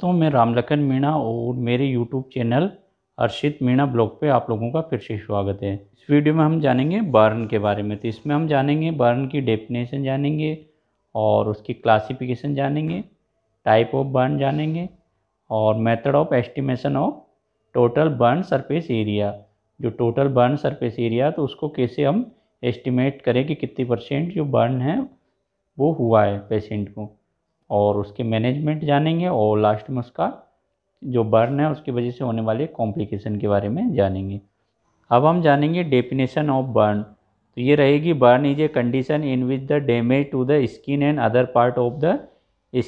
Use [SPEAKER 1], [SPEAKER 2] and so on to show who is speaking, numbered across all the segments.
[SPEAKER 1] दोस्तों मैं रामलखन मीणा और मेरे YouTube channel Arshit Meena blog पे आप लोगों का फिर से स्वागत है इस वीडियो में हम जानेंगे बर्न के बारे में तो इसमें हम जानेंगे बर्न की डेफिनेशन जानेंगे और उसकी क्लासिफिकेशन जानेंगे टाइप ऑफ बर्न जानेंगे और method of estimation of total burn surface area जो टोटल बर्न सरफेस एरिया तो उसको कैसे हम एस्टिमेट करें कि कितनी परसेंट जो बर्न है वो हुआ है पेशेंट को और उसके मैनेजमेंट जानेंगे और लास्ट में उसका जो बर्न है उसकी वजह से होने वाले कॉम्प्लिकेशन के बारे में जानेंगे अब हम जानेंगे डेफिनेशन ऑफ बर्न तो ये रहेगी burn is a condition in which the damage to the skin and other part of the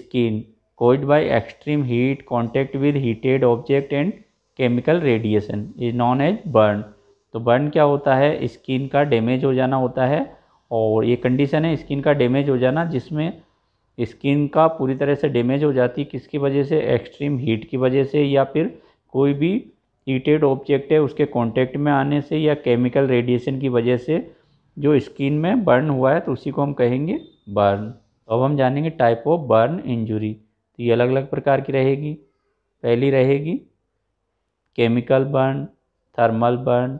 [SPEAKER 1] skin caused by extreme heat contact with heated object and chemical radiation is known as burn तो burn क्या होता है skin का damage हो जाना होता है और ये कंडीशन है स्किन का डैमेज हो जाना जिसमें स्किन का पूरी तरह से डैमेज हो जाती है किसकी वजह से एक्सट्रीम हीट की वजह से या फिर कोई भी हीटेड ऑब्जेक्ट है उसके कांटेक्ट में आने से या केमिकल रेडिएशन की वजह से जो स्किन में बर्न हुआ है तो उसी को हम कहेंगे बर्न तो अब हम जानेंगे टाइप ऑफ बर्न इंजुरी तो ये अलग अलग प्रकार की रहेगी पहली रहेगी chemical burn thermal burn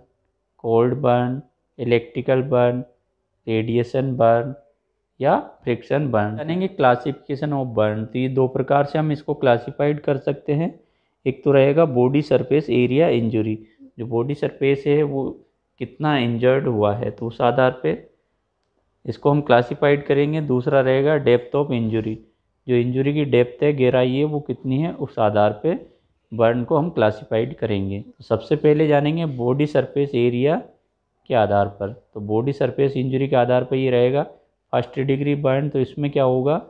[SPEAKER 1] cold burn electrical burn radiation burn या फ्रिक्शन बर्न जानेंगे क्लासिफिकेशन ऑफ बर्न तो ये दो प्रकार से हम इसको क्लासिफाइड कर सकते हैं एक तो रहेगा बॉडी सरफेस एरिया इंजरी जो बॉडी सरफेस है वो कितना इंजर्ड हुआ है तो उस आधार पे इसको हम क्लासिफाइड करेंगे दूसरा रहेगा डेप्थ ऑफ इंजरी जो इंजरी की डेप्थ है गहराई है वो कितनी है उस आधार पे बर्न को हम क्लासिफाइड करेंगे तो सबसे पहले जानेंगे बॉडी सरफेस एरिया के आधार पर तो बॉडी सरफेस इंजरी के आधार पर ये रहेगा फर्स्ट डिग्री बर्न तो इसमें क्या होगा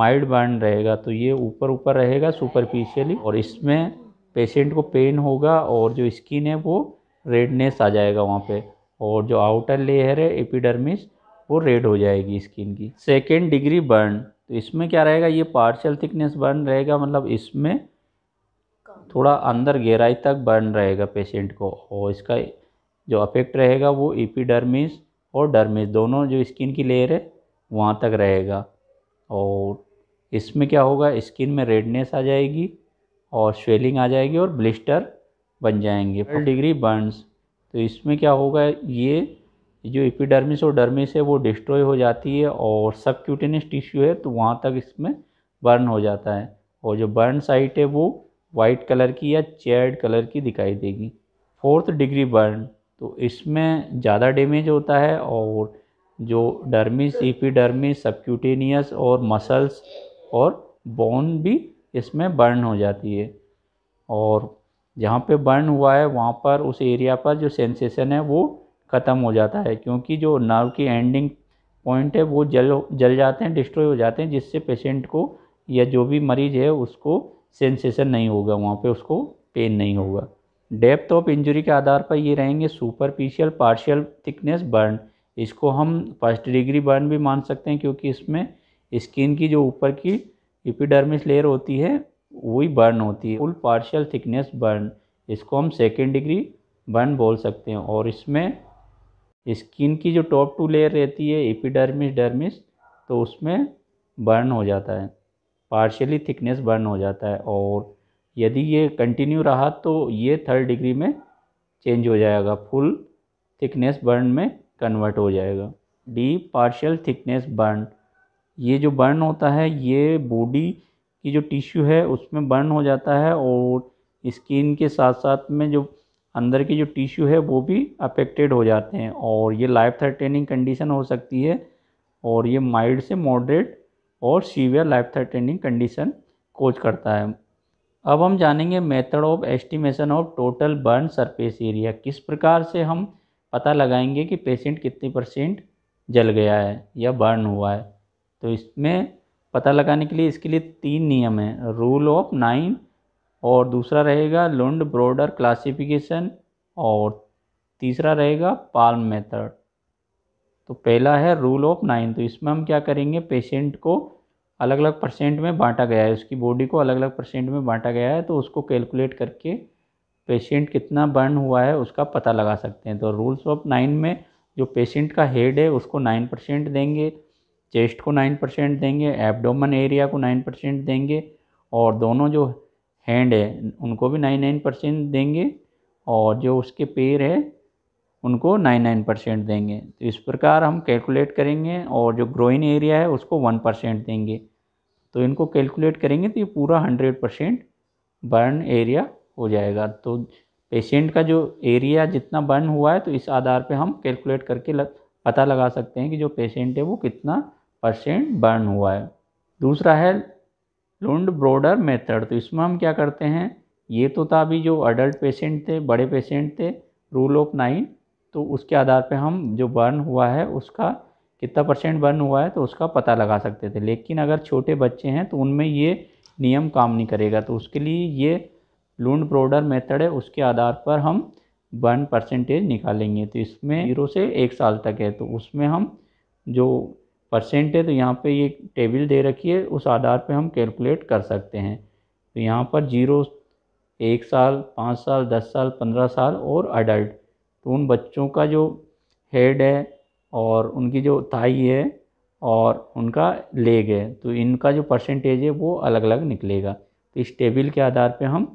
[SPEAKER 1] माइल्ड बर्न रहेगा तो ये ऊपर ऊपर रहेगा सुपरफिशियली और इसमें पेशेंट को पेन होगा और जो स्किन है वो रेडनेस आ जाएगा वहाँ पे और जो आउटर लेयर है एपिडर्मिस वो रेड हो जाएगी स्किन की सेकेंड डिग्री बर्न तो इसमें क्या रहेगा ये पार्शियल थिकनेस बर्न रहेगा मतलब इसमें थोड़ा अंदर गहराई तक बर्न रहेगा पेशेंट को और इसका जो अफेक्ट रहेगा वो एपिडर्मिस और डर्मिस दोनों जो स्किन की लेयर है वहाँ तक रहेगा और इसमें क्या होगा स्किन में रेडनेस आ जाएगी और स्वेलिंग आ जाएगी और ब्लिस्टर बन जाएंगे पर डिग्री बर्न्स तो इसमें क्या होगा ये जो इपिडर्मिस और डर्मिस है वो डिस्ट्रॉय हो जाती है और क्यूटेनस टिश्यू है तो वहाँ तक इसमें बर्न हो जाता है और जो बर्न साइट है वो वाइट कलर की या चेड कलर की दिखाई देगी फोर्थ डिग्री बर्न तो इसमें ज़्यादा डैमेज होता है और जो डर्मिस एपिडर्मिस सबक्यूटेनियस और मसल्स और बोन भी इसमें बर्न हो जाती है और जहाँ पे बर्न हुआ है वहाँ पर उस एरिया पर जो सेंसेशन है वो ख़त्म हो जाता है क्योंकि जो नर्व की एंडिंग पॉइंट है वो जल जल जाते हैं डिस्ट्रॉय हो जाते हैं जिससे पेशेंट को या जो भी मरीज है उसको सेंसेशन नहीं होगा वहाँ पे उसको पेन नहीं होगा डेप्थ ऑफ इंजरी के आधार पर ये रहेंगे सुपरफिशियल पार्शियल थिकनेस बर्न इसको हम फर्स्ट डिग्री बर्न भी मान सकते हैं क्योंकि इसमें स्किन की जो ऊपर की इपिडर्मिस लेयर होती है वही बर्न होती है फुल पार्शियल थिकनेस बर्न इसको हम सेकेंड डिग्री बर्न बोल सकते हैं और इसमें स्किन की जो टॉप टू लेयर रहती है एपिडर्मिस डर्मिस तो उसमें बर्न हो जाता है पार्शियली थिकनेस बर्न हो जाता है और यदि ये कंटिन्यू रहा तो ये थर्ड डिग्री में चेंज हो जाएगा फुल थिकनेस बर्न में कन्वर्ट हो जाएगा डी पार्शियल थिकनेस बर्न ये जो बर्न होता है ये बॉडी की जो टिश्यू है उसमें बर्न हो जाता है और स्किन के साथ साथ में जो अंदर के जो टिश्यू है वो भी अफेक्टेड हो जाते हैं और ये लाइफ थर्टेनिंग कंडीशन हो सकती है और ये माइल्ड से मॉडरेट और सीवियर लाइफ थर्टेनिंग कंडीशन कोच करता है अब हम जानेंगे method of estimation of total burn surface area किस प्रकार से हम पता लगाएंगे कि पेशेंट कितनी परसेंट जल गया है या बर्न हुआ है तो इसमें पता लगाने के लिए इसके लिए तीन नियम हैं रूल ऑफ नाइन और दूसरा रहेगा लुंड ब्रोडर क्लासिफिकेशन और तीसरा रहेगा पाल्म मेथड तो पहला है रूल ऑफ नाइन तो इसमें हम क्या करेंगे पेशेंट को अलग अलग परसेंट में बांटा गया है उसकी बॉडी को अलग अलग परसेंट में बांटा गया है तो उसको कैलकुलेट करके पेशेंट कितना बर्न हुआ है उसका पता लगा सकते हैं तो रूल्स ऑफ नाइन में जो पेशेंट का हेड है उसको नाइन परसेंट देंगे चेस्ट को नाइन परसेंट देंगे एबडोमन एरिया को नाइन परसेंट देंगे और दोनों जो हैंड है उनको भी नाइन नाइन परसेंट देंगे और जो उसके पैर है उनको नाइन नाइन परसेंट देंगे तो इस प्रकार हम कैलकुलेट करेंगे और जो ग्रोइन एरिया है उसको वन परसेंट देंगे तो इनको कैलकुलेट करेंगे तो ये पूरा हंड्रेड परसेंट बर्न एरिया हो जाएगा तो पेशेंट का जो एरिया जितना बर्न हुआ है तो इस आधार पे हम कैलकुलेट करके लग, पता लगा सकते हैं कि जो पेशेंट है वो कितना परसेंट बर्न हुआ है दूसरा है लुंड ब्रोडर मेथड तो इसमें हम क्या करते हैं ये तो था अभी जो अडल्ट पेशेंट थे बड़े पेशेंट थे रूल ऑफ नाइन तो उसके आधार पे हम जो बर्न हुआ है उसका कितना परसेंट बर्न हुआ है तो उसका पता लगा सकते थे लेकिन अगर छोटे बच्चे हैं तो उनमें ये नियम काम नहीं करेगा तो उसके लिए ये लून प्रोडर मेथड है उसके आधार पर हम वन परसेंटेज निकालेंगे तो इसमें जीरो से एक साल तक है तो उसमें हम जो परसेंट है तो यहाँ पे ये टेबल दे रखी है उस आधार पे हम कैलकुलेट कर सकते हैं तो यहाँ पर जीरो एक साल पाँच साल दस साल पंद्रह साल और अडल्ट तो उन बच्चों का जो हेड है और उनकी जो थाई है और उनका लेग है तो इनका जो परसेंटेज है वो अलग अलग निकलेगा तो इस टेबल के आधार पे हम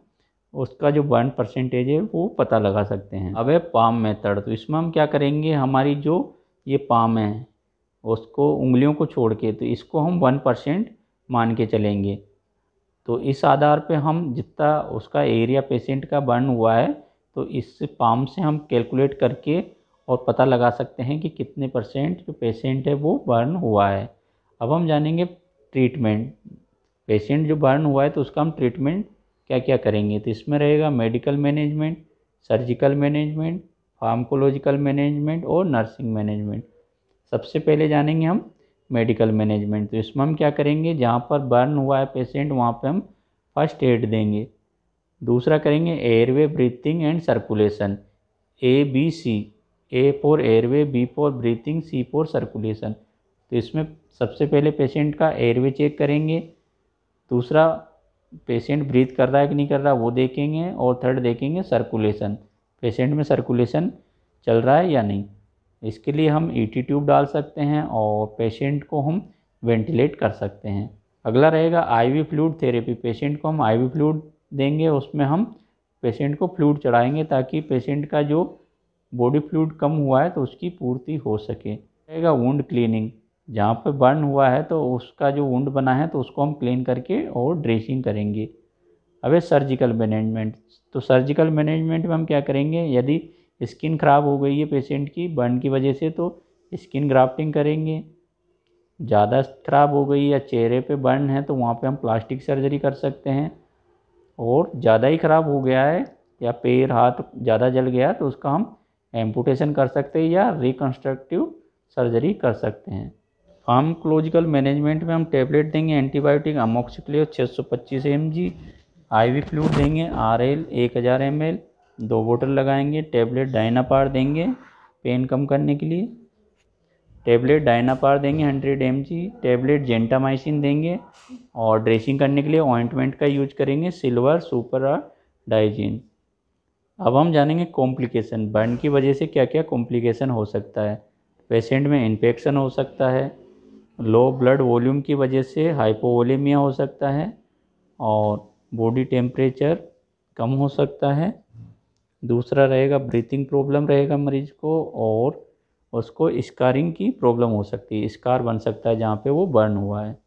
[SPEAKER 1] उसका जो बर्न परसेंटेज है वो पता लगा सकते हैं अब है पाम मेथड तो इसमें हम क्या करेंगे हमारी जो ये पाम है उसको उंगलियों को छोड़ के तो इसको हम वन परसेंट मान के चलेंगे तो इस आधार पे हम जितना उसका एरिया पेशेंट का बर्न हुआ है तो इस पाम से हम कैलकुलेट करके और पता लगा सकते हैं कि कितने परसेंट जो पेशेंट है वो बर्न हुआ है अब हम जानेंगे ट्रीटमेंट पेशेंट जो बर्न हुआ है तो उसका हम ट्रीटमेंट क्या क्या करेंगे तो इसमें रहेगा medical management surgical management pharmacological management और नर्सिंग मैनेजमेंट सबसे पहले जानेंगे हम मेडिकल मैनेजमेंट तो इसमें हम क्या करेंगे जहाँ पर बर्न हुआ है पेशेंट वहाँ पर हम फर्स्ट एड देंगे दूसरा करेंगे airway breathing and circulation A B C A for airway B for breathing C for circulation तो इसमें सबसे पहले पेशेंट का एयरवे चेक करेंगे दूसरा पेशेंट ब्रीथ कर रहा है कि नहीं कर रहा वो देखेंगे और थर्ड देखेंगे सर्कुलेशन पेशेंट में सर्कुलेशन चल रहा है या नहीं इसके लिए हम ई e ट्यूब डाल सकते हैं और पेशेंट को हम वेंटिलेट कर सकते हैं अगला रहेगा आईवी फ्लूड थेरेपी पेशेंट को हम आईवी फ्लूड देंगे उसमें हम पेशेंट को फ्लूड चढ़ाएंगे ताकि पेशेंट का जो बॉडी फ्लूड कम हुआ है तो उसकी पूर्ति हो सके रहेगा वूंड क्लीनिंग जहाँ पर बर्न हुआ है तो उसका जो वुंड बना है तो उसको हम क्लीन करके और ड्रेसिंग करेंगे अब है सर्जिकल मैनेजमेंट तो सर्जिकल मैनेजमेंट में हम क्या करेंगे यदि स्किन खराब हो गई है पेशेंट की बर्न की वजह से तो स्किन ग्राफ्टिंग करेंगे ज़्यादा खराब हो गई या चेहरे पे बर्न है तो वहाँ पे हम प्लास्टिक सर्जरी कर सकते हैं और ज़्यादा ही ख़राब हो गया है या पैर हाथ ज़्यादा जल गया तो उसका हम एम्पूटेशन कर सकते हैं या रिकन्स्ट्रक्टिव सर्जरी कर सकते हैं फार्मकोलॉजिकल मैनेजमेंट में हम टेबलेट देंगे एंटीबायोटिक अमोक्सिक्लियर छः सौ पच्चीस M G I V flu देंगे आर एल एक हज़ार एम एल दो बोतल लगाएंगे टेबलेट डायनापार देंगे पेन कम करने के लिए टेबलेट डायनापार देंगे hundred M G tablet gentamicin देंगे और ड्रेसिंग करने के लिए ऑइंटमेंट का यूज करेंगे सिल्वर सुपर और डाइजीन अब हम जानेंगे कॉम्प्लिकेशन बर्न की वजह से क्या क्या कॉम्प्लिकेशन हो सकता है पेशेंट में इन्फेक्शन हो सकता है लो ब्लड वॉल्यूम की वजह से हाइपोवोलेमिया हो सकता है और बॉडी टेम्परेचर कम हो सकता है दूसरा रहेगा ब्रीथिंग प्रॉब्लम रहेगा मरीज को और उसको स्कारिंग की प्रॉब्लम हो सकती है स्कार बन सकता है जहाँ पे वो बर्न हुआ है